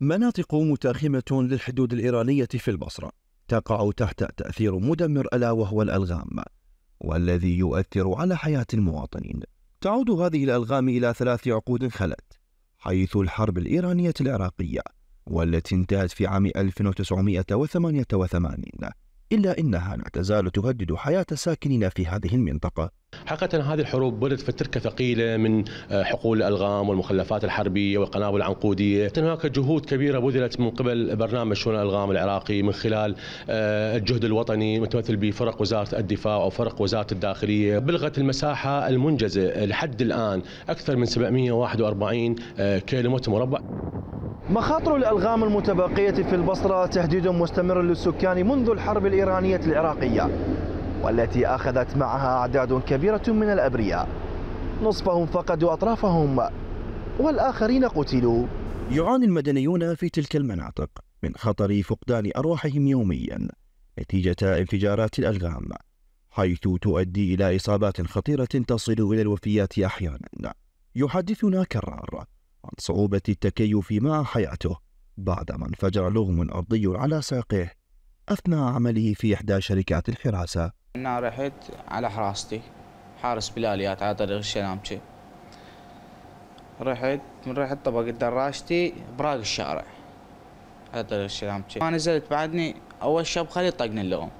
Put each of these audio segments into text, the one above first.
مناطق متاخمة للحدود الإيرانية في البصرة تقع تحت تأثير مدمر ألا وهو الألغام والذي يؤثر على حياة المواطنين تعود هذه الألغام إلى ثلاث عقود خلت حيث الحرب الإيرانية العراقية والتي انتهت في عام 1988 إلا أنها لا تزال تهدد حياة الساكنين في هذه المنطقة حقيقة هذه الحروب بدت في تركة ثقيلة من آه، حقول الألغام والمخلفات الحربية والقنابل العنقودية هناك جهود كبيرة بذلت من قبل برنامج شؤون الألغام العراقي من خلال آه، الجهد الوطني متمثل بفرق وزارة الدفاع وفرق وزارة الداخلية بلغت المساحة المنجزة لحد الآن أكثر من 741 آه، متر مربع مخاطر الألغام المتبقية في البصرة تهديد مستمر للسكان منذ الحرب الإيرانية العراقية والتي أخذت معها أعداد كبيرة من الأبرياء نصفهم فقدوا أطرافهم والآخرين قتلوا يعاني المدنيون في تلك المناطق من خطر فقدان أرواحهم يوميا نتيجة انفجارات الألغام حيث تؤدي إلى إصابات خطيرة تصل إلى الوفيات أحيانا يحدثنا كرار عن صعوبة التكيف مع حياته بعدما انفجر لغم أرضي على ساقه أثناء عمله في إحدى شركات الحراسة انا رحت على حراستي حارس بلاليات على طريق الشنامشي رحت من رحت طبقت دراجتي براق الشارع على طريق الشنامشي ما نزلت بعدني اول شب خلي طقني اللغم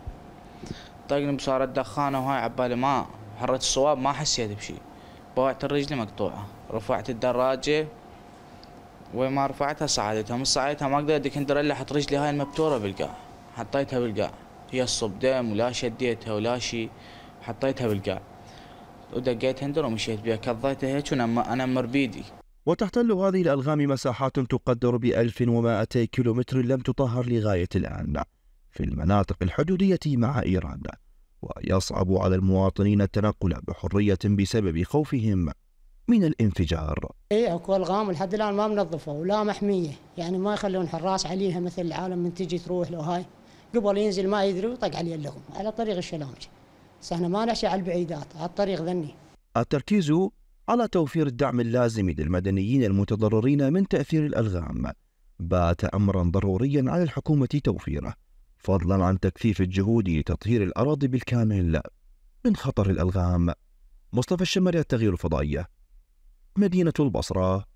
طقني بصارة دخانه وهاي عبالي ما حرت الصواب ما حسيت بشي بوعت الرجل مقطوعة رفعت الدراجة وين ما رفعتها صعدتها من صعدتها ما قدرت اندر الا احط رجلي هاي المبتورة بالقاع حطيتها بالقاع هي الصب دم ولا شديتها ولا شي حطيتها بالقاع ودقيت هندر ومشيت بها كضيتها هيك وانا بيدي وتحتل هذه الألغام مساحات تقدر ب 1200 كيلومتر لم تطهر لغاية الآن في المناطق الحدودية مع إيران ويصعب على المواطنين التنقل بحرية بسبب خوفهم من الانفجار. اي اكو الغام لحد الان ما منظفه ولا محميه، يعني ما يخلون حراس عليها مثل العالم من تجي تروح لو هاي. قبل ينزل ما يدري وطق علي اللغم على طريق الشلامج بس احنا ما نحشي على البعيدات على الطريق ذني التركيز على توفير الدعم اللازم للمدنيين المتضررين من تأثير الألغام بات أمرا ضروريا على الحكومة توفيره فضلا عن تكثيف الجهود لتطهير الأراضي بالكامل من خطر الألغام مصطفى الشمري التغيير الفضائية مدينة البصرة